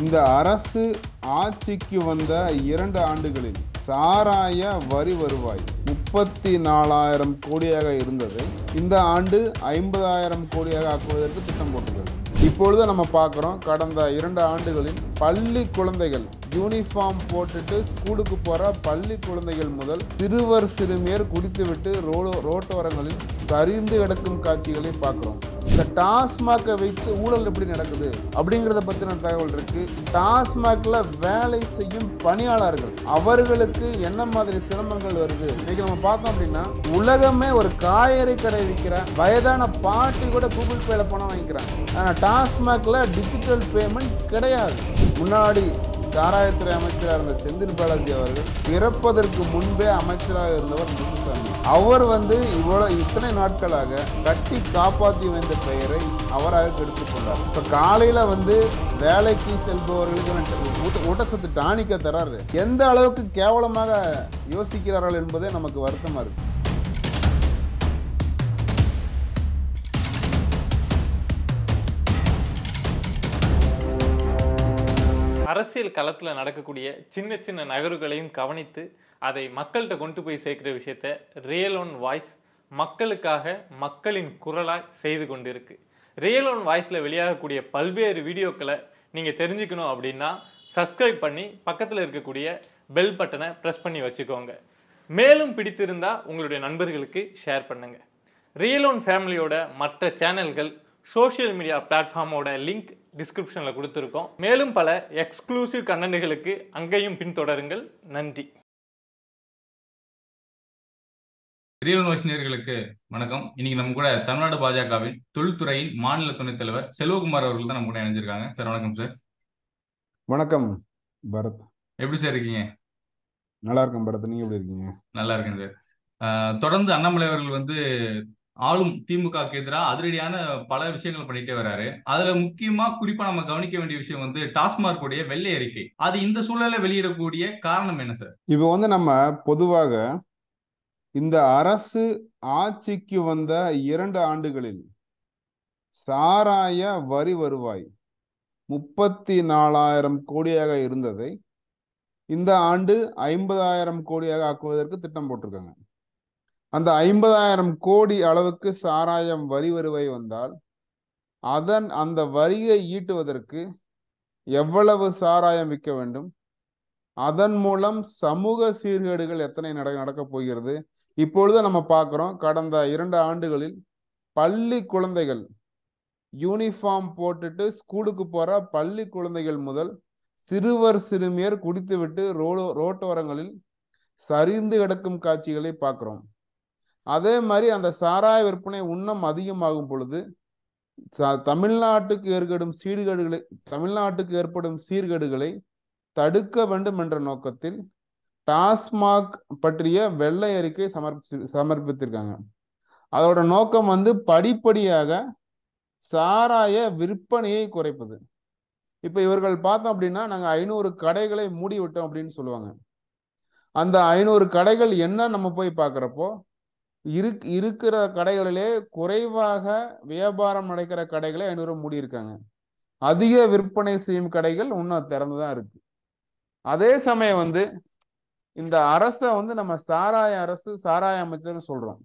இந்த அரசு ஆட்சிக்கு வந்த இரண்டு ஆண்டுகளில் சாராய வரி வருவாய் முப்பத்தி நாலாயிரம் கோடியாக இருந்தது இந்த ஆண்டு ஐம்பதாயிரம் கோடியாக ஆக்குவதற்கு திட்டம் போட்டுள்ளது இப்பொழுது நம்ம பார்க்குறோம் கடந்த இரண்டு ஆண்டுகளில் பள்ளி குழந்தைகள் யூனிஃபார்ம் போட்டுட்டு ஸ்கூலுக்கு போகிற பள்ளி குழந்தைகள் முதல் சிறுவர் சிறுமியர் குடித்துவிட்டு ரோடு ரோட்டோரங்களில் சரிந்து கிடக்கும் காட்சிகளை பார்க்குறோம் இந்த டாஸ்மாகை வைத்து ஊழல் எப்படி நடக்குது அப்படிங்கிறத பற்றின தகவல் இருக்கு டாஸ்மாகில் வேலை செய்யும் பணியாளர்கள் அவர்களுக்கு என்ன மாதிரி சிரமங்கள் வருது இன்னைக்கு நம்ம பார்த்தோம் அப்படின்னா உலகமே ஒரு காய்கறி கடை விற்கிற வயதான பாட்டி கூட கூகுள் பேல பணம் வாங்கிக்கிறாங்க ஆனால் டாஸ்மாகில் டிஜிட்டல் பேமெண்ட் கிடையாது முன்னாடி சாராயத்துறை அமைச்சராக இருந்த செந்தில் பாலாஜி அவர்கள் பிறப்பதற்கு முன்பே அமைச்சராக இருந்தவர் அவர் வந்து இவ்வளோ இத்தனை நாட்களாக கட்டி காப்பாற்றி வந்த பெயரை அவராக கெடுத்து கொண்டார் இப்போ காலையில் வந்து வேலைக்கு செல்பவர்களுக்கு ஊட்டச்சத்து டானிக்க தராரு எந்த அளவுக்கு கேவலமாக யோசிக்கிறார்கள் என்பதே நமக்கு வருத்தமாக இருக்கு அரசியல் களத்தில் நடக்கக்கூடிய சின்ன சின்ன நகர்வுகளையும் கவனித்து அதை மக்கள்கிட்ட கொண்டு போய் சேர்க்குற விஷயத்த ரியல் ஒன் வாய்ஸ் மக்களுக்காக மக்களின் குரலாக செய்து கொண்டு இருக்கு ரியல் ஒன் வாய்ஸில் வெளியாகக்கூடிய பல்வேறு வீடியோக்களை நீங்கள் தெரிஞ்சுக்கணும் அப்படின்னா சப்ஸ்கிரைப் பண்ணி பக்கத்தில் இருக்கக்கூடிய பெல் பட்டனை ப்ரெஸ் பண்ணி வச்சுக்கோங்க மேலும் பிடித்திருந்தால் உங்களுடைய நண்பர்களுக்கு ஷேர் பண்ணுங்கள் ரியல் ஒன் ஃபேமிலியோட மற்ற சேனல்கள் சோஷியல் மீடியா பிளாட்ஃபார்மோட லிங்க் டிஸ்கிரிப்ஷனில் கொடுத்துருக்கோம் மேலும் பல எக்ஸ்க்ளூசிவ் கண்டென்ட்டுகளுக்கு அங்கேயும் பின்தொடருங்கள் நன்றி ரீவன் நேர்களுக்கு வணக்கம் இன்னைக்கு நம்ம கூட தமிழ்நாடு பாஜகவின் தொழில்துறையின் மாநில துணைத் தலைவர் செல்வகுமார் அவர்கள் தான் நம்ம கூட இணைஞ்சிருக்காங்க சார் வணக்கம் சார் வணக்கம் பரத் எப்படி சார் இருக்கீங்க நல்லா இருக்கும் பரத் நீங்க எப்படி இருக்கீங்க நல்லா இருக்கேன் சார் தொடர்ந்து அண்ணாமலை அவர்கள் வந்து ஆளும் திமுகக்கு எதிராக அதிரடியான பல விஷயங்கள் பண்ணிட்டே வராரு அதுல முக்கியமா குறிப்பா நம்ம கவனிக்க வேண்டிய விஷயம் வந்து டாஸ்மார்க் உடைய வெள்ளை அறிக்கை அது இந்த சூழல வெளியிடக்கூடிய காரணம் என்ன சார் இப்போ வந்து நம்ம பொதுவாக இந்த அரசு ஆட்சிக்கு வந்த இரண்டு ஆண்டுகளில் சாராய வரி வருவாய் முப்பத்தி நாலாயிரம் கோடியாக இருந்ததை இந்த ஆண்டு ஐம்பதாயிரம் கோடியாக ஆக்குவதற்கு திட்டம் போட்டிருக்காங்க அந்த ஐம்பதாயிரம் கோடி அளவுக்கு சாராயம் வரி வருவாய் வந்தால் அதன் அந்த வரியை ஈட்டுவதற்கு எவ்வளவு சாராயம் விற்க வேண்டும் அதன் மூலம் சமூக சீர்கேடுகள் எத்தனை நட நடக்கப் போகிறது இப்பொழுது நம்ம பார்க்குறோம் கடந்த இரண்டு ஆண்டுகளில் பள்ளி குழந்தைகள் யூனிஃபார்ம் போட்டுட்டு ஸ்கூலுக்கு போகிற பள்ளி குழந்தைகள் முதல் சிறுவர் சிறுமியர் குடித்துவிட்டு ரோடு ரோட்டோரங்களில் சரிந்து கிடக்கும் காட்சிகளை பார்க்குறோம் அதே மாதிரி அந்த சாராய விற்பனை இன்னும் அதிகமாகும் பொழுது தமிழ்நாட்டுக்கு ஏற்படும் சீர்கேடுகளை தமிழ்நாட்டுக்கு ஏற்படும் சீர்கேடுகளை தடுக்க வேண்டும் என்ற நோக்கத்தில் டாஸ்மாக் பற்றிய வெள்ளை அறிக்கை சமர்ப்பி சமர்ப்பித்திருக்காங்க அதோட நோக்கம் வந்து படிப்படியாக சாராய விற்பனையை குறைப்பது இப்போ இவர்கள் பார்த்தோம் அப்படின்னா நாங்கள் ஐநூறு கடைகளை மூடி விட்டோம் அப்படின்னு சொல்லுவாங்க அந்த ஐநூறு கடைகள் என்ன நம்ம போய் பார்க்குறப்போ இரு இருக்கிற கடைகளிலே குறைவாக வியாபாரம் நடக்கிற கடைகளை ஐநூறு மூடி இருக்காங்க அதிக விற்பனை செய்யும் கடைகள் இன்னும் திறந்து தான் இருக்கு அதே சமயம் வந்து இந்த அரசை வந்து நம்ம சாராய அரசு சாராய அமைச்சர்னு சொல்றோம்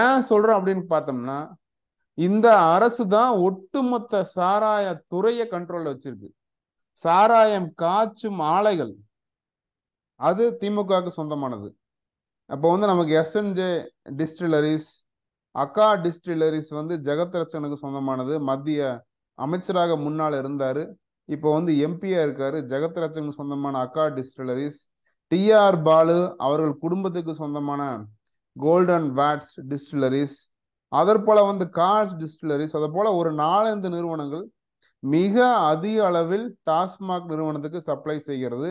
ஏன் சொல்றோம் அப்படின்னு பார்த்தோம்னா இந்த அரசு தான் ஒட்டுமொத்த சாராய துறையை கண்ட்ரோல்ல வச்சிருக்கு சாராயம் காய்ச்சும் ஆலைகள் அது திமுகவுக்கு சொந்தமானது அப்போ வந்து நமக்கு எஸ்என்ஜே டிஸ்டிலரிஸ் அக்கா டிஸ்டிலரிஸ் வந்து ஜெகத்ரட்சனுக்கு சொந்தமானது மத்திய அமைச்சராக முன்னால் இருந்தார் இப்போ வந்து எம்பியாக இருக்காரு ஜெகத்ரட்சனுக்கு சொந்தமான அக்கா டிஸ்டிலரிஸ் டிஆர் பாலு அவர்கள் குடும்பத்துக்கு சொந்தமான கோல்டன் வேட்ஸ் டிஸ்டிலரிஸ் அதற் போல வந்து கார்ஸ் டிஸ்டிலரிஸ் அதை போல ஒரு நாலஞ்சு நிறுவனங்கள் மிக அதிக அளவில் டாஸ்மாக் நிறுவனத்துக்கு சப்ளை செய்கிறது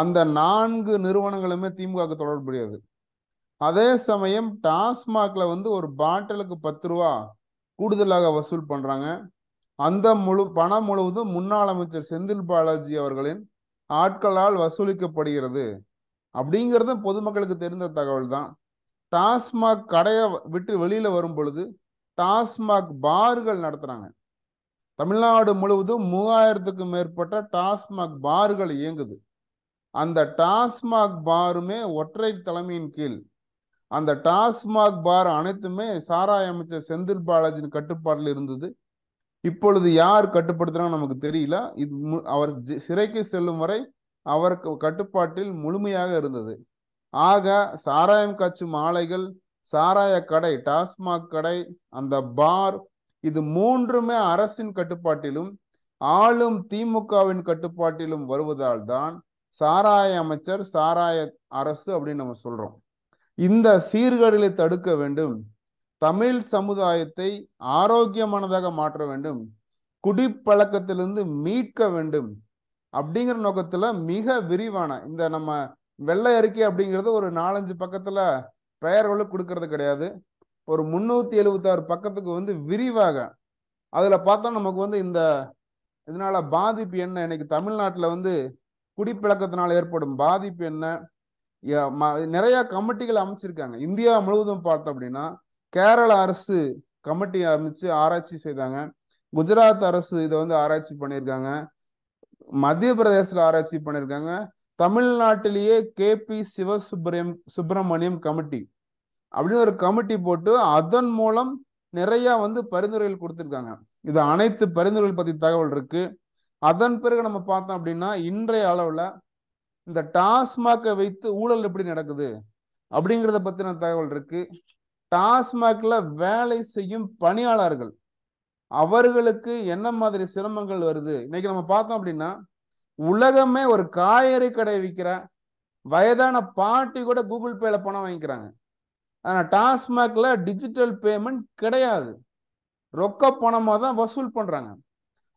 அந்த நான்கு நிறுவனங்களுமே திமுக தொடர்புடையது அதே சமயம் டாஸ்மாக்ல வந்து ஒரு பாட்டிலுக்கு பத்து ரூபா கூடுதலாக வசூல் பண்றாங்க அந்த முழு பணம் முழுவதும் முன்னாள் அமைச்சர் செந்தில் பாலாஜி அவர்களின் ஆட்களால் வசூலிக்கப்படுகிறது அப்படிங்கிறது பொதுமக்களுக்கு தெரிந்த தகவல் தான் டாஸ்மாக் கடையை விட்டு வெளியில் வரும் பொழுது டாஸ்மாக் பார்கள் நடத்துகிறாங்க தமிழ்நாடு முழுவதும் மூவாயிரத்துக்கும் மேற்பட்ட டாஸ்மாக் பார்கள் இயங்குது அந்த டாஸ்மாக் பாருமே ஒற்றை தலைமையின் கீழ் அந்த டாஸ்மாக் பார் அனைத்துமே சாராய அமைச்சர் செந்தில் பாலாஜியின் கட்டுப்பாட்டில் இருந்தது இப்பொழுது யார் கட்டுப்படுத்துறாங்க நமக்கு தெரியல இது அவர் சிறைக்கு செல்லும் வரை அவருக்கு கட்டுப்பாட்டில் முழுமையாக இருந்தது ஆக சாராயம் காய்ச்சும் ஆலைகள் சாராய கடை டாஸ்மாக் கடை அந்த பார் இது மூன்றுமே அரசின் கட்டுப்பாட்டிலும் ஆளும் திமுகவின் கட்டுப்பாட்டிலும் வருவதால் தான் சாராய அமைச்சர் சாராய அரசு அப்படின்னு நம்ம சொல்றோம் இந்த சீர்கடலை தடுக்க வேண்டும் தமிழ் சமுதாயத்தை ஆரோக்கியமானதாக மாற்ற வேண்டும் குடிப்பழக்கத்திலிருந்து மீட்க வேண்டும் அப்படிங்கிற நோக்கத்துல மிக விரிவான இந்த நம்ம வெள்ளை அறிக்கை அப்படிங்கிறது ஒரு நாலஞ்சு பக்கத்துல பெயர்களும் கொடுக்கறது கிடையாது ஒரு முந்நூற்றி எழுபத்தாறு பக்கத்துக்கு வந்து விரிவாக அதில் பார்த்தா நமக்கு வந்து இந்த இதனால பாதிப்பு என்ன இன்னைக்கு தமிழ்நாட்டில் வந்து குடிப்பழக்கத்தினால் ஏற்படும் பாதிப்பு என்ன நிறைய கமிட்டிகள் அமைச்சிருக்காங்க இந்தியா முழுவதும் பார்த்தோம் அப்படின்னா கேரள அரசு கமிட்டி அமைச்சு ஆராய்ச்சி செய்தாங்க குஜராத் அரசு இதை வந்து ஆராய்ச்சி பண்ணியிருக்காங்க மத்திய பிரதேசத்தில் ஆராய்ச்சி பண்ணியிருக்காங்க தமிழ்நாட்டிலேயே கே பி சிவசுப்ரம் சுப்பிரமணியம் கமிட்டி அப்படின்னு ஒரு கமிட்டி போட்டு அதன் மூலம் நிறைய வந்து பரிந்துரைகள் கொடுத்துருக்காங்க இது அனைத்து பரிந்துரைகள் பத்தி தகவல் இருக்கு அதன் பிறகு நம்ம பார்த்தோம் அப்படின்னா இன்றைய அளவுல இந்த டாஸ்மாகை வைத்து ஊழல் எப்படி நடக்குது அப்படிங்கிறத பத்தின தகவல் இருக்கு டாஸ்மாக்ல வேலை செய்யும் பணியாளர்கள் அவர்களுக்கு என்ன மாதிரி சிரமங்கள் வருது இன்னைக்கு நம்ம பார்த்தோம் அப்படின்னா உலகமே ஒரு காய்கறி கடை விற்கிற வயதான பாட்டி கூட கூகுள் பேல பணம் வாங்கிக்கிறாங்க ஆனால் டாஸ்மாக்ல டிஜிட்டல் பேமெண்ட் கிடையாது ரொக்க பணமாக தான் வசூல் பண்றாங்க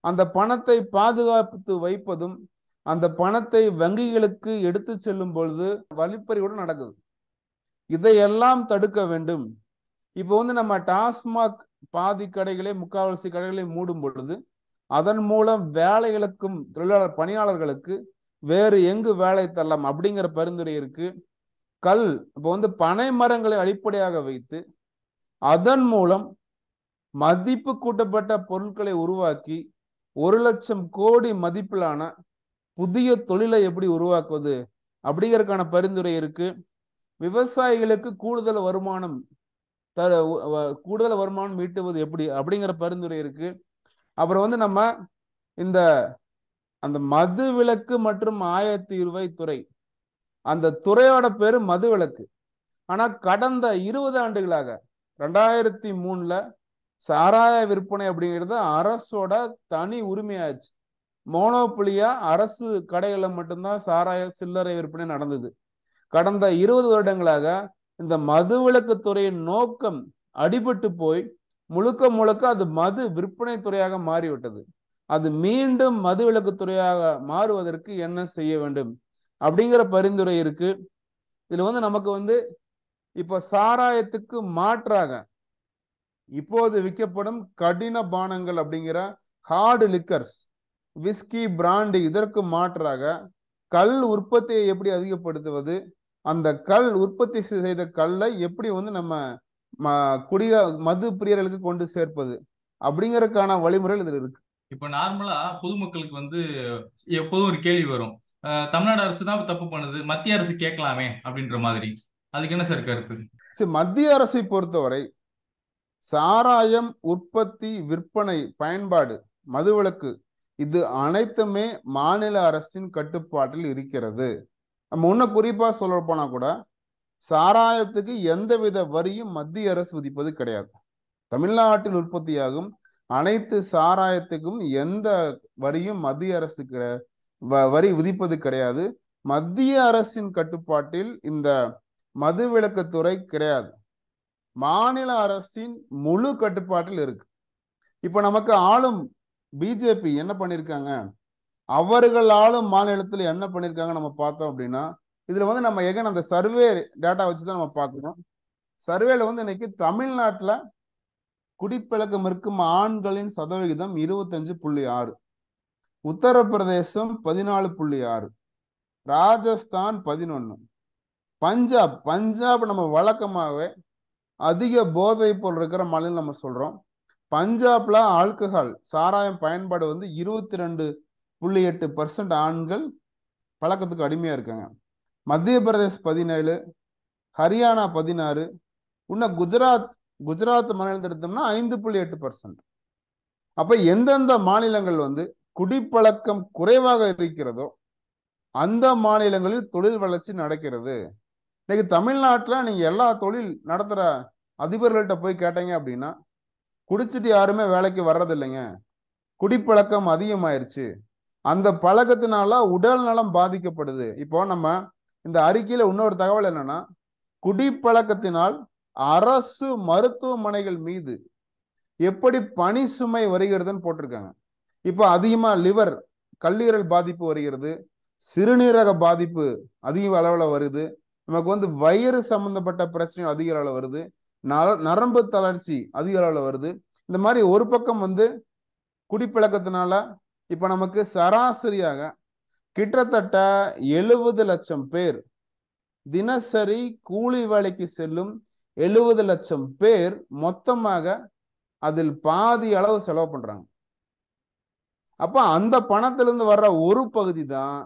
அந்த பணத்தை பாதுகாத்து வைப்பதும் அந்த பணத்தை வங்கிகளுக்கு எடுத்து செல்லும் பொழுது வழிப்பறியோடு நடக்குது இதையெல்லாம் தடுக்க வேண்டும் இப்போ வந்து நம்ம டாஸ்மாக் பாதி கடைகளே முக்கால்வாசி கடைகளை மூடும் பொழுது அதன் மூலம் வேலைகளுக்கும் தொழிலாளர் பணியாளர்களுக்கு வேறு எங்கு வேலை தரலாம் அப்படிங்கிற பரிந்துரை இருக்கு கல் இப்போ வந்து பனை மரங்களை அடிப்படையாக வைத்து அதன் மூலம் மதிப்பு கூட்டப்பட்ட பொருட்களை உருவாக்கி ஒரு லட்சம் கோடி மதிப்பிலான புதிய தொழிலை எப்படி உருவாக்குவது அப்படிங்கிறதுக்கான பரிந்துரை இருக்கு விவசாயிகளுக்கு கூடுதல் வருமானம் தர கூடுதல் வருமானம் ஈட்டுவது எப்படி அப்படிங்கிற பரிந்துரை இருக்கு அப்புறம் வந்து நம்ம இந்த அந்த மது விலக்கு மற்றும் ஆயிரத்தி இருபது துறை அந்த துறையோட பேரு மது விளக்கு ஆனா கடந்த இருபது ஆண்டுகளாக ரெண்டாயிரத்தி மூணுல சாராய விற்பனை அப்படிங்கிறது அரசோட தனி உரிமையாச்சு மோனோபுளியா அரசு கடைகளில் மட்டும்தான் சாராய சில்லறை விற்பனை நடந்தது கடந்த இருபது வருடங்களாக இந்த மது விளக்குத்துறையின் நோக்கம் அடிபட்டு போய் முழுக்க முழுக்க அது மது விற்பனை துறையாக மாறிவிட்டது அது மீண்டும் மது துறையாக மாறுவதற்கு என்ன செய்ய வேண்டும் அப்படிங்கிற பரிந்துரை இருக்கு இதுல வந்து நமக்கு வந்து இப்போ சாராயத்துக்கு மாற்றாக இப்போது விற்கப்படும் கடின பானங்கள் அப்படிங்கிற ஹார்டு லிக்கர்ஸ் விஸ்கி பிராண்டு இதற்கு மாற்றாக கல் உற்பத்தியை எப்படி அதிகப்படுத்துவது அந்த கல் உற்பத்தி செய்த கல்லை எப்படி வந்து நம்ம குடிய மது பிரியர்களுக்கு கொண்டு சேர்ப்பது அப்படிங்கறதுக்கான வழிமுறைகள் இதுல இருக்கு இப்ப நார்மலா பொதுமக்களுக்கு வந்து எப்போதும் ஒரு கேள்வி வரும் தமிழ்நாடு அரசு தான் தப்பு பண்ணுது மத்திய அரசு கேட்கலாமே அப்படின்ற மாதிரி அதுக்கு என்ன சார் கருத்து சரி மத்திய அரசை பொறுத்தவரை சாராயம் உற்பத்தி விற்பனை பயன்பாடு மதுவிலக்கு இது அனைத்துமே மாநில அரசின் கட்டுப்பாட்டில் இருக்கிறது நம்ம இன்னும் குறிப்பாக சொல்ல போனால் கூட சாராயத்துக்கு எந்தவித வரியும் மத்திய அரசு விதிப்பது கிடையாது தமிழ்நாட்டில் உற்பத்தியாகும் அனைத்து சாராயத்துக்கும் எந்த வரியும் மத்திய அரசு வரி விதிப்பது கிடையாது மத்திய அரசின் கட்டுப்பாட்டில் இந்த மதுவிலக்குத்துறை கிடையாது மாநில அரசின் முழு கட்டுப்பாட்டில் இருக்கு இப்போ நமக்கு ஆளும் பிஜேபி என்ன பண்ணியிருக்காங்க அவர்களாலும் மாநிலத்தில் என்ன பண்ணியிருக்காங்க நம்ம பார்த்தோம் அப்படின்னா இதுல வந்து நம்ம எகன் அந்த சர்வே டேட்டா வச்சு தான் நம்ம பார்க்கணும் சர்வேல வந்து இன்னைக்கு தமிழ்நாட்டில் குடிப்பழக்கம் இருக்கும் ஆண்களின் சதவிகிதம் இருபத்தஞ்சு புள்ளி ஆறு உத்தரப்பிரதேசம் பதினாலு புள்ளி ஆறு ராஜஸ்தான் பதினொன்று பஞ்சாப் பஞ்சாப் நம்ம வழக்கமாகவே அதிக போதை பொருள் இருக்கிற மாநிலம் நம்ம சொல்றோம் பஞ்சாப்ல ஆல்கஹால் சாராயம் பயன்பாடு வந்து இருபத்தி ரெண்டு புள்ளி எட்டு பர்சன்ட் ஆண்கள் பழக்கத்துக்கு அடிமையாக இருக்காங்க மத்திய பிரதேஷ் பதினேழு ஹரியானா பதினாறு இன்னும் குஜராத் குஜராத் மாநிலத்தை எடுத்தோம்னா ஐந்து புள்ளி எட்டு பர்சன்ட் அப்போ எந்தெந்த மாநிலங்கள் வந்து குடிப்பழக்கம் குறைவாக இருக்கிறதோ அந்த மாநிலங்களில் தொழில் வளர்ச்சி நடக்கிறது இன்னைக்கு தமிழ்நாட்டில் நீங்கள் எல்லா தொழில் நடத்துகிற அதிபர்கள்ட்ட போய் கேட்டீங்க அப்படின்னா குடிச்சிட்டு யாருமே வேலைக்கு வர்றதில்லைங்க குடிப்பழக்கம் அதிகமாயிருச்சு அந்த பழக்கத்தினால உடல் நலம் பாதிக்கப்படுது இப்போ நம்ம இந்த அறிக்கையில இன்னொரு தகவல் என்னன்னா குடிப்பழக்கத்தினால் அரசு மருத்துவமனைகள் மீது எப்படி பனி சுமை வருகிறதுன்னு போட்டிருக்காங்க இப்போ அதிகமா லிவர் கல்லீரல் பாதிப்பு வருகிறது சிறுநீரக பாதிப்பு அதிக அளவில் வருது நமக்கு வந்து வயிறு சம்பந்தப்பட்ட பிரச்சனைகள் அதிக அளவில் வருது நர நரம்பு தளர்ச்சி அதிக அளவில் வருது இந்த மாதிரி ஒரு பக்கம் வந்து குடிப்பழக்கத்தினால இப்போ நமக்கு சராசரியாக கிட்டத்தட்ட எழுபது லட்சம் பேர் தினசரி கூலி வேலைக்கு செல்லும் எழுபது லட்சம் பேர் மொத்தமாக அதில் பாதி அளவு செலவு பண்றாங்க அப்ப அந்த பணத்திலிருந்து வர்ற ஒரு பகுதி தான்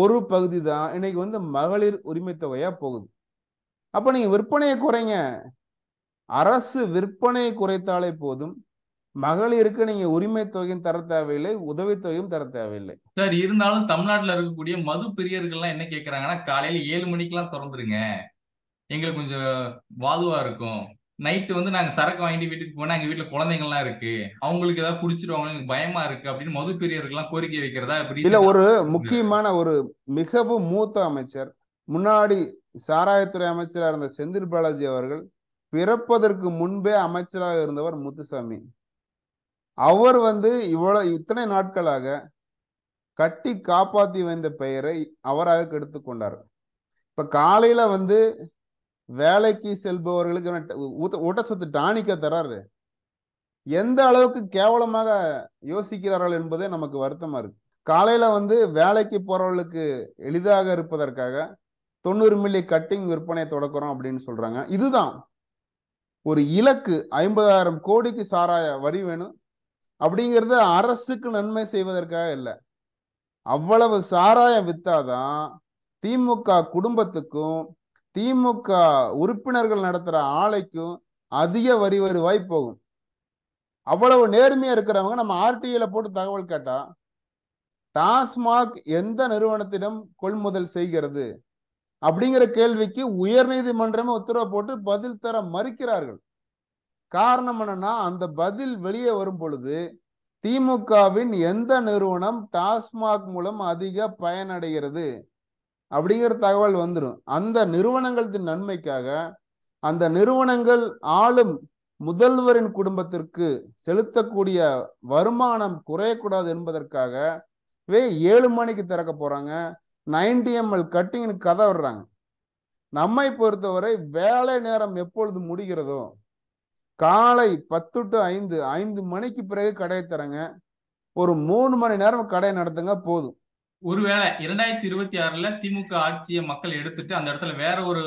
ஒரு பகுதி தான் இன்னைக்கு வந்து மகளிர் உரிமை தொகையா போகுது அப்ப நீங்க விற்பனையை குறைங்க அரசு விற்பனையை குறைத்தாலே போதும் மகளிருக்கு நீங்க உரிமை தொகையும் தர தேவையில்லை உதவித்தொகையும் தர தேவையில்லை சார் இருந்தாலும் தமிழ்நாட்டுல இருக்கக்கூடிய மது பிரியர்கள்லாம் என்ன கேக்குறாங்கன்னா காலையில ஏழு மணிக்கெல்லாம் திறந்துருங்க எங்களுக்கு கொஞ்சம் வாதுவா இருக்கும் நைட்டு வந்து நாங்க சரக்கு வாங்கிட்டு வீட்டுக்கு போனா எங்க வீட்டுல எல்லாம் இருக்கு அவங்களுக்கு ஏதாவது குடிச்சிருவாங்க பயமா இருக்கு அப்படின்னு மது பிரியர்கள்லாம் கோரிக்கை வைக்கிறதா இல்ல ஒரு முக்கியமான ஒரு மிகவும் மூத்த அமைச்சர் முன்னாடி சாராயத்துறை அமைச்சராக இருந்த செந்தில் பாலாஜி அவர்கள் பிறப்பதற்கு முன்பே அமைச்சராக இருந்தவர் முத்துசாமி அவர் வந்து இவ்வளவு இத்தனை நாட்களாக கட்டி காப்பாத்தி வந்த பெயரை அவராக கெடுத்து கொண்டார் இப்ப காலையில வந்து வேலைக்கு செல்பவர்களுக்கு ஊட்டச்சத்து டானிக்க தராரு எந்த அளவுக்கு கேவலமாக யோசிக்கிறார்கள் என்பதே நமக்கு வருத்தமா இருக்கு காலையில வந்து வேலைக்கு போறவர்களுக்கு எளிதாக இருப்பதற்காக தொண்ணூறு மில்லி கட்டிங் விற்பனை தொடக்கிறோம் அப்படின்னு சொல்றாங்க இதுதான் ஒரு இலக்கு ஐம்பதாயிரம் கோடிக்கு சாராய வரி வேணும் அப்படிங்கிறது அரசுக்கு நன்மை செய்வதற்காக இல்லை அவ்வளவு சாராயம் வித்தாதான் திமுக குடும்பத்துக்கும் திமுக உறுப்பினர்கள் நடத்துற ஆலைக்கும் அதிக வரி வருவாய் போகும் அவ்வளவு நேர்மையா இருக்கிறவங்க நம்ம ஆர்டிஐல போட்டு தகவல் கேட்டா டாஸ்மாக் எந்த நிறுவனத்திடம் கொள்முதல் செய்கிறது அப்படிங்கிற கேள்விக்கு உயர் நீதிமன்றமே உத்தரவு போட்டு பதில் தர மறுக்கிறார்கள் காரணம் என்னன்னா அந்த பதில் வெளியே வரும் பொழுது திமுகவின் எந்த நிறுவனம் டாஸ்மாக் மூலம் அதிக பயனடைகிறது அப்படிங்கிற தகவல் வந்துடும் அந்த நிறுவனங்களின் நன்மைக்காக அந்த நிறுவனங்கள் ஆளும் முதல்வரின் குடும்பத்திற்கு செலுத்தக்கூடிய வருமானம் குறையக்கூடாது என்பதற்காக ஏழு மணிக்கு திறக்க போறாங்க நைன்டி எம்எல் கட்டிங்னு கதை விடுறாங்க நம்மை பொறுத்தவரை வேலை நேரம் எப்பொழுது முடிகிறதோ காலை பத்து டு ஐந்து ஐந்து மணிக்கு பிறகு கடையை தரங்க ஒரு மூணு மணி நேரம் கடை நடத்துங்க போதும் ஒருவேளை இரண்டாயிரத்தி இருபத்தி ஆறுல திமுக ஆட்சியை மக்கள் எடுத்துட்டு அந்த இடத்துல வேற ஒரு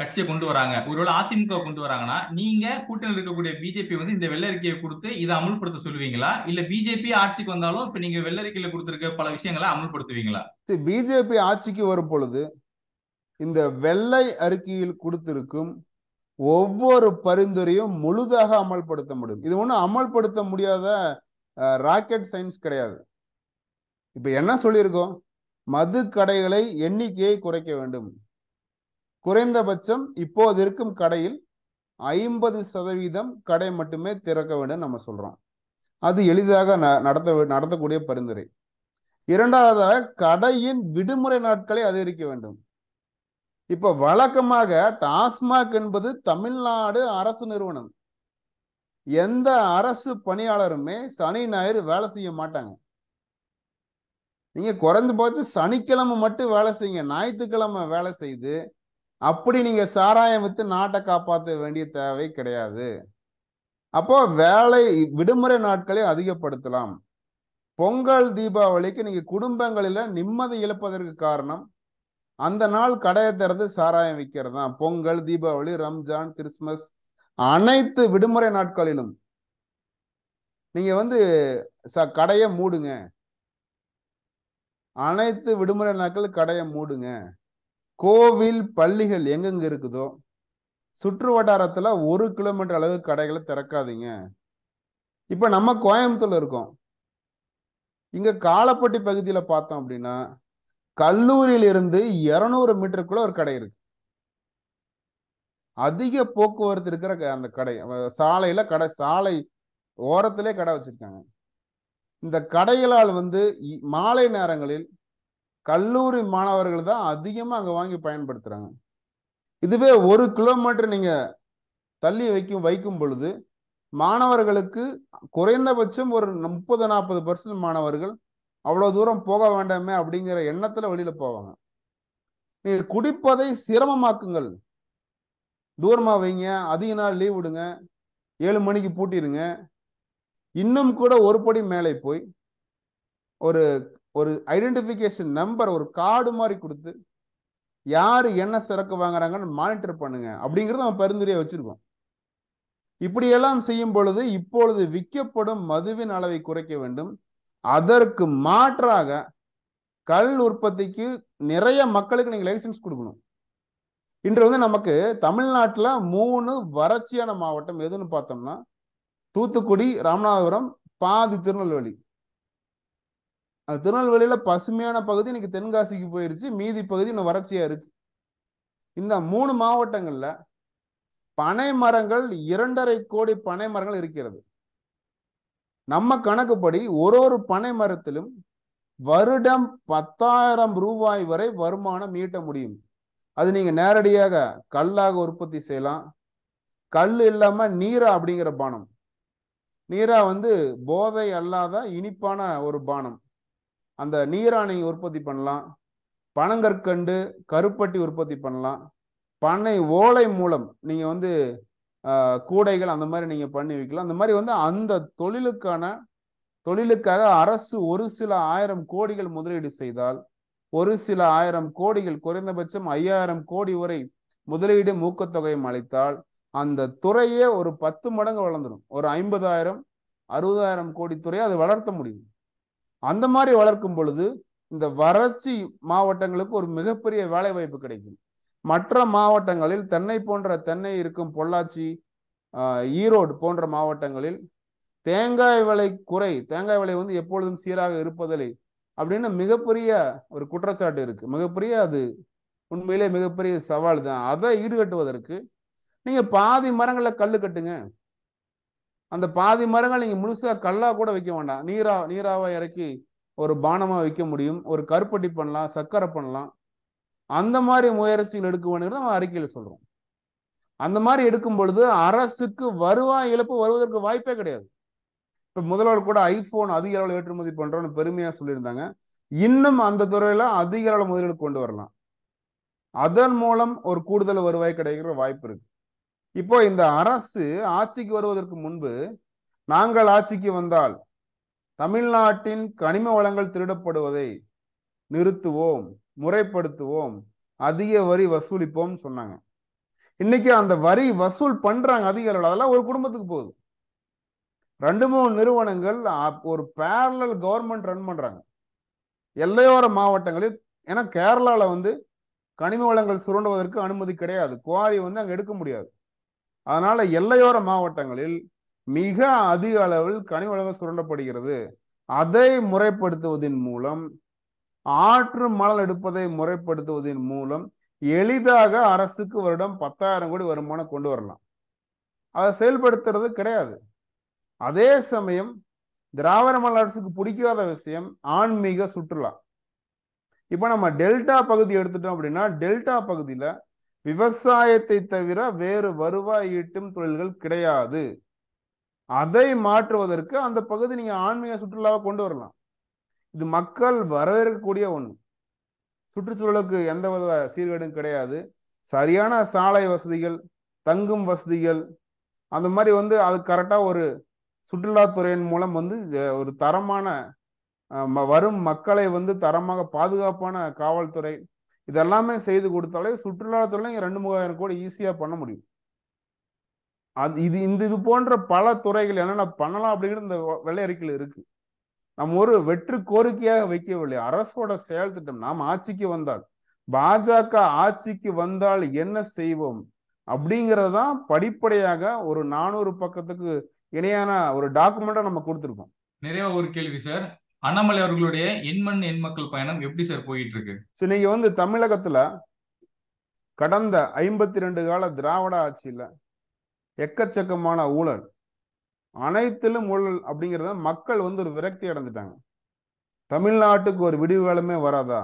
கட்சியை கொண்டு வராங்க ஒருவேளை அதிமுக கொண்டு வராங்கன்னா நீங்க கூட்டணி இருக்கக்கூடிய பிஜேபி வந்து இந்த வெள்ளறிக்கையை கொடுத்து இதை அமுல்படுத்த சொல்லுவீங்களா இல்ல பிஜேபி ஆட்சிக்கு வந்தாலும் இப்ப நீங்க வெள்ளறிக்கையில கொடுத்துருக்க பல விஷயங்களை அமுல்படுத்துவீங்களா பிஜேபி ஆட்சிக்கு வரும் பொழுது இந்த வெள்ளை அறிக்கையில் கொடுத்திருக்கும் ஒவ்வொரு பரிந்துரையும் முழுதாக அமல்படுத்த முடியும் இது ஒன்றும் அமல்படுத்த முடியாத ராக்கெட் சயின்ஸ் கிடையாது இப்போ என்ன சொல்லியிருக்கோம் மது கடைகளை எண்ணிக்கையை குறைக்க வேண்டும் குறைந்தபட்சம் இப்போது இருக்கும் கடையில் ஐம்பது சதவீதம் கடை மட்டுமே திறக்க வேண்டும் நம்ம சொல்கிறோம் அது எளிதாக நடத்த நடத்தக்கூடிய பரிந்துரை இரண்டாவதாக கடையின் விடுமுறை நாட்களை அதிகரிக்க வேண்டும் இப்போ வழக்கமாக டாஸ்மாக் என்பது தமிழ்நாடு அரசு நிறுவனம் எந்த அரசு பணியாளருமே சனி ஞாயிறு வேலை செய்ய மாட்டாங்க நீங்க குறைந்து போச்சு சனிக்கிழமை மட்டும் வேலை செய்யுங்க ஞாயிற்றுக்கிழமை வேலை செய்து அப்படி நீங்க சாராயம் வித்து நாட்டை காப்பாற்ற வேண்டிய தேவை கிடையாது அப்போ வேலை விடுமுறை நாட்களை அதிகப்படுத்தலாம் பொங்கல் தீபாவளிக்கு நீங்க குடும்பங்களில நிம்மதி இழப்பதற்கு காரணம் அந்த நாள் கடையை திறந்து சாராயம் விற்கிறது தான் பொங்கல் தீபாவளி ரம்ஜான் கிறிஸ்மஸ் அனைத்து விடுமுறை நாட்களிலும் நீங்க வந்து ச கடையை மூடுங்க அனைத்து விடுமுறை நாட்கள் கடையை மூடுங்க கோவில் பள்ளிகள் எங்கெங்க இருக்குதோ சுற்று வட்டாரத்துல ஒரு கிலோமீட்டர் அளவு கடைகளை திறக்காதீங்க இப்ப நம்ம கோயம்புத்தூர்ல இருக்கோம் இங்க காலப்பட்டி பகுதியில பார்த்தோம் அப்படின்னா கல்லூரியில் இருந்து இரநூறு மீட்டருக்குள்ள ஒரு கடை இருக்கு அதிக போக்குவரத்து இருக்கிற அந்த கடை சாலையில கடை சாலை ஓரத்திலே கடை வச்சிருக்காங்க இந்த கடைகளால் வந்து மாலை நேரங்களில் கல்லூரி மாணவர்கள் தான் அதிகமாக அங்கே வாங்கி பயன்படுத்துகிறாங்க இதுவே ஒரு கிலோமீட்டர் நீங்கள் தள்ளி வைக்கும் வைக்கும் பொழுது மாணவர்களுக்கு குறைந்தபட்சம் ஒரு முப்பது நாற்பது பர்சன்ட் மாணவர்கள் அவ்வளோ தூரம் போக வேண்டாமே அப்படிங்கிற எண்ணத்துல வெளியில போவாங்க நீங்கள் குடிப்பதை சிரமமாக்குங்கள் தூரமாக வைங்க அதிக நாள் லீவ் விடுங்க ஏழு மணிக்கு பூட்டிடுங்க இன்னும் கூட ஒரு படி மேலே போய் ஒரு ஒரு ஐடென்டிஃபிகேஷன் நம்பர் ஒரு கார்டு மாதிரி கொடுத்து யார் என்ன சிறக்கு வாங்குறாங்கன்னு மானிட்டர் பண்ணுங்க அப்படிங்கிறத நம்ம பரிந்துரையை வச்சுருக்கோம் இப்படியெல்லாம் செய்யும் பொழுது இப்பொழுது விற்கப்படும் மதுவின் அளவை குறைக்க வேண்டும் அதற்கு மாற்றாக கல் உற்பத்திக்கு நிறைய மக்களுக்கு நீங்கள் லைசன்ஸ் கொடுக்கணும் இன்று வந்து நமக்கு தமிழ்நாட்டில் மூணு வறட்சியான மாவட்டம் எதுன்னு பார்த்தோம்னா தூத்துக்குடி ராமநாதபுரம் பாதி திருநெல்வேலி அது திருநெல்வேலியில பசுமையான பகுதி இன்னைக்கு தென்காசிக்கு போயிருச்சு மீதி பகுதி இன்னும் வறட்சியா இருக்கு இந்த மூணு மாவட்டங்கள்ல பனை மரங்கள் இரண்டரை கோடி பனை மரங்கள் இருக்கிறது நம்ம கணக்குப்படி ஒரு ஒரு பனை மரத்திலும் வருடம் பத்தாயிரம் ரூபாய் வரை வருமானம் ஈட்ட முடியும் அது நீங்க நேரடியாக கல்லாக உற்பத்தி செய்யலாம் கல் இல்லாம நீரா அப்படிங்கிற பானம் நீரா வந்து போதை அல்லாத இனிப்பான ஒரு பானம் அந்த நீரா நீங்க உற்பத்தி பண்ணலாம் பனங்கற்கண்டு கருப்பட்டி உற்பத்தி பண்ணலாம் பனை ஓலை மூலம் நீங்க வந்து கூடைகள் அந்த மாதிரி நீங்க பண்ணி வைக்கலாம் அந்த மாதிரி வந்து அந்த தொழிலுக்கான தொழிலுக்காக அரசு ஒரு சில ஆயிரம் கோடிகள் முதலீடு செய்தால் ஒரு சில ஆயிரம் கோடிகள் குறைந்தபட்சம் ஐயாயிரம் கோடி வரை முதலீடு மூக்கத்தொகையும் அளித்தால் அந்த துறையே ஒரு பத்து மடங்கு வளர்ந்துடும் ஒரு ஐம்பதாயிரம் அறுபதாயிரம் கோடி துறையை அது வளர்த்த முடியும் அந்த மாதிரி வளர்க்கும் பொழுது இந்த வறட்சி மாவட்டங்களுக்கு ஒரு மிகப்பெரிய வேலை வாய்ப்பு கிடைக்கும் மற்ற மாவட்டங்களில் தென்னை போன்ற தென்னை இருக்கும் பொள்ளாச்சி ஈரோடு போன்ற மாவட்டங்களில் தேங்காய் விலை குறை தேங்காய் விலை வந்து எப்பொழுதும் சீராக இருப்பதில்லை அப்படின்னு மிகப்பெரிய ஒரு குற்றச்சாட்டு இருக்கு மிகப்பெரிய அது உண்மையிலே மிகப்பெரிய சவால் தான் அதை ஈடுகட்டுவதற்கு நீங்க பாதி மரங்களை கல்லு கட்டுங்க அந்த பாதி மரங்கள் நீங்க முழுசா கல்லா கூட வைக்க வேண்டாம் நீரா நீராவை இறக்கி ஒரு பானமா வைக்க முடியும் ஒரு கருப்பட்டி பண்ணலாம் சர்க்கரை பண்ணலாம் அந்த மாதிரி முயற்சிகள் எடுக்க வேண்டும் நம்ம அறிக்கையில் சொல்றோம் அந்த மாதிரி எடுக்கும் பொழுது அரசுக்கு வருவாய் இழப்பு வருவதற்கு வாய்ப்பே கிடையாது இப்ப முதல்வர் கூட ஐபோன் அதிக அளவில் ஏற்றுமதி பண்றோம்னு பெருமையா சொல்லியிருந்தாங்க இன்னும் அந்த துறையில அதிக அளவு முதலீடு கொண்டு வரலாம் அதன் மூலம் ஒரு கூடுதல் வருவாய் கிடைக்கிற வாய்ப்பு இருக்கு இப்போ இந்த அரசு ஆட்சிக்கு வருவதற்கு முன்பு நாங்கள் ஆட்சிக்கு வந்தால் தமிழ்நாட்டின் கனிம வளங்கள் திருடப்படுவதை நிறுத்துவோம் முறைப்படுத்துவோம் அதிக வரி வசூலிப்போம் சொன்னாங்க இன்னைக்கு அந்த வரி வசூல் பண்றாங்க அதிக அளவில் அதெல்லாம் ஒரு குடும்பத்துக்கு போகுது ரெண்டு மூணு நிறுவனங்கள் ஒரு பேரலல் கவர்மெண்ட் ரன் பண்றாங்க எல்லையோர மாவட்டங்களில் ஏன்னா கேரளாவில் வந்து கனிம வளங்கள் சுரண்டுவதற்கு அனுமதி கிடையாது குவாரி வந்து அங்கே எடுக்க முடியாது அதனால எல்லையோர மாவட்டங்களில் மிக அதிக அளவில் கனிம வளங்கள் சுரண்டப்படுகிறது அதை முறைப்படுத்துவதன் மூலம் ஆற்று மணல் எடுப்பதை முறைப்படுத்துவதன் மூலம் எளிதாக அரசுக்கு வருடம் பத்தாயிரம் கோடி வருமானம் கொண்டு வரலாம் அதை செயல்படுத்துறது கிடையாது அதே சமயம் திராவிட மணல் அரசுக்கு பிடிக்காத விஷயம் ஆன்மீக சுற்றுலா இப்போ நம்ம டெல்டா பகுதி எடுத்துட்டோம் அப்படின்னா டெல்டா பகுதியில் விவசாயத்தை தவிர வேறு வருவாய் ஈட்டும் தொழில்கள் கிடையாது அதை மாற்றுவதற்கு அந்த பகுதி நீங்கள் ஆன்மீக சுற்றுலாவை கொண்டு வரலாம் இது மக்கள் வரவேற்கக்கூடிய ஒன்று சுற்றுச்சூழலுக்கு எந்த வித சீர்கேடும் கிடையாது சரியான சாலை வசதிகள் தங்கும் வசதிகள் அந்த மாதிரி வந்து அது கரெக்டாக ஒரு சுற்றுலாத்துறையின் மூலம் வந்து ஒரு தரமான வரும் மக்களை வந்து தரமாக பாதுகாப்பான காவல்துறை இதெல்லாமே செய்து கொடுத்தாலே சுற்றுலாத்துறையில ரெண்டு மூவாயிரம் கோடி ஈஸியாக பண்ண முடியும் அது இது இந்த இது போன்ற பல துறைகள் என்னென்ன பண்ணலாம் அப்படிங்கிற இந்த வெள்ளை அறிக்கையில் இருக்குது நம்ம ஒரு வெற்று கோரிக்கையாக வைக்கவில்லை அரசோட செயல் திட்டம் நாம் ஆட்சிக்கு வந்தால் பாஜக ஆட்சிக்கு வந்தால் என்ன செய்வோம் அப்படிங்கறதான் படிப்படியாக ஒரு நானூறு பக்கத்துக்கு இணையான ஒரு டாக்குமெண்டா நம்ம கொடுத்துருக்கோம் நிறைய ஒரு கேள்வி சார் அண்ணாமலை அவர்களுடைய எண்மண் மக்கள் பயணம் எப்படி சார் போயிட்டு இருக்கு சரி நீங்க வந்து தமிழகத்துல கடந்த ஐம்பத்தி ரெண்டு கால திராவிட ஆட்சியில எக்கச்சக்கமான ஊழல் அனைத்திலும் ஊழல் அப்படிங்கிறத மக்கள் வந்து ஒரு விரக்தி அடைஞ்சிட்டாங்க தமிழ்நாட்டுக்கு ஒரு விடிவு காலமே வராதா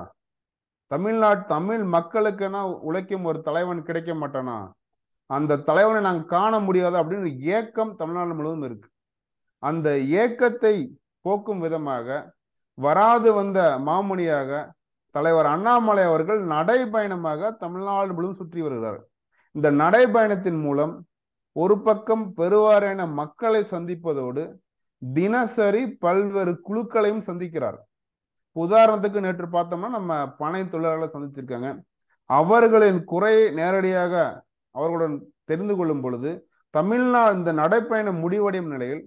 தமிழ்நாட்டு தமிழ் மக்களுக்கென உழைக்கும் ஒரு தலைவன் கிடைக்க மாட்டானா அந்த தலைவனை நாங்கள் காண முடியாத அப்படின்னு ஏக்கம் தமிழ்நாடு முழுவதும் இருக்கு அந்த ஏக்கத்தை போக்கும் விதமாக வராது வந்த மாமுனியாக தலைவர் அண்ணாமலை அவர்கள் நடைபயணமாக தமிழ்நாடு முழுவதும் சுற்றி வருகிறார் இந்த நடைபயணத்தின் மூலம் ஒரு பக்கம் பெறுவாரென மக்களை சந்திப்பதோடு தினசரி பல்வேறு குழுக்களையும் சந்திக்கிறார் உதாரணத்துக்கு நேற்று பார்த்தோம்னா நம்ம பனை தொழிலாளர்களை சந்திச்சிருக்காங்க அவர்களின் குறையை நேரடியாக அவர்களுடன் தெரிந்து கொள்ளும் பொழுது தமிழ்நாடு இந்த நடைப்பயணம் முடிவடையும் நிலையில்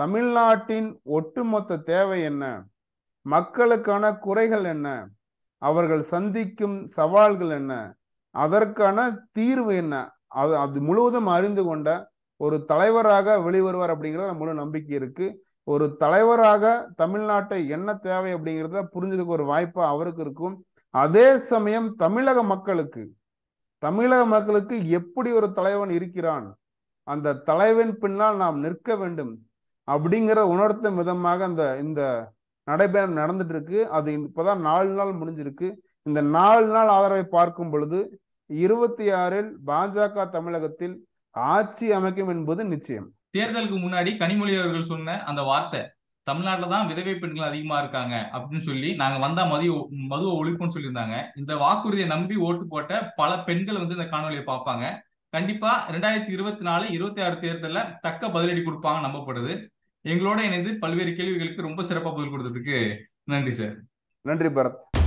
தமிழ்நாட்டின் ஒட்டுமொத்த தேவை என்ன மக்களுக்கான குறைகள் என்ன அவர்கள் சந்திக்கும் சவால்கள் என்ன அதற்கான தீர்வு என்ன அது அது முழுவதும் அறிந்து கொண்ட ஒரு தலைவராக வெளிவருவார் அப்படிங்கிறத முழு நம்பிக்கை இருக்கு ஒரு தலைவராக தமிழ்நாட்டை என்ன தேவை அப்படிங்கிறத புரிஞ்சுக்க ஒரு வாய்ப்பு அவருக்கு இருக்கும் அதே சமயம் தமிழக மக்களுக்கு தமிழக மக்களுக்கு எப்படி ஒரு தலைவன் இருக்கிறான் அந்த தலைவன் பின்னால் நாம் நிற்க வேண்டும் அப்படிங்கிற உணர்த்தும் விதமாக அந்த இந்த நடைபெறம் நடந்துட்டு இருக்கு அது இப்போதான் நாலு நாள் முடிஞ்சிருக்கு இந்த நாலு நாள் ஆதரவை பார்க்கும் பொழுது இருபத்தி ஆறில் பாஜக தமிழகத்தில் ஆட்சி அமைக்கும் என்பது நிச்சயம் தேர்தலுக்கு முன்னாடி கனிமொழி அவர்கள் சொன்ன அந்த வார்த்தை தமிழ்நாட்டில் தான் விதவை பெண்கள் அதிகமா இருக்காங்க அப்படின்னு சொல்லி நாங்க வந்தா மதிய மதுவை ஒழிப்போம்னு சொல்லியிருந்தாங்க இந்த வாக்குறுதியை நம்பி ஓட்டு போட்ட பல பெண்கள் வந்து இந்த காணொலியை பார்ப்பாங்க கண்டிப்பா ரெண்டாயிரத்தி இருபத்தி நாலு இருபத்தி ஆறு தேர்தலில் தக்க பதிலடி கொடுப்பாங்க நம்பப்படுது எங்களோட இணைந்து பல்வேறு கேள்விகளுக்கு ரொம்ப சிறப்பாக பதில் கொடுத்ததுக்கு நன்றி சார் நன்றி பரத்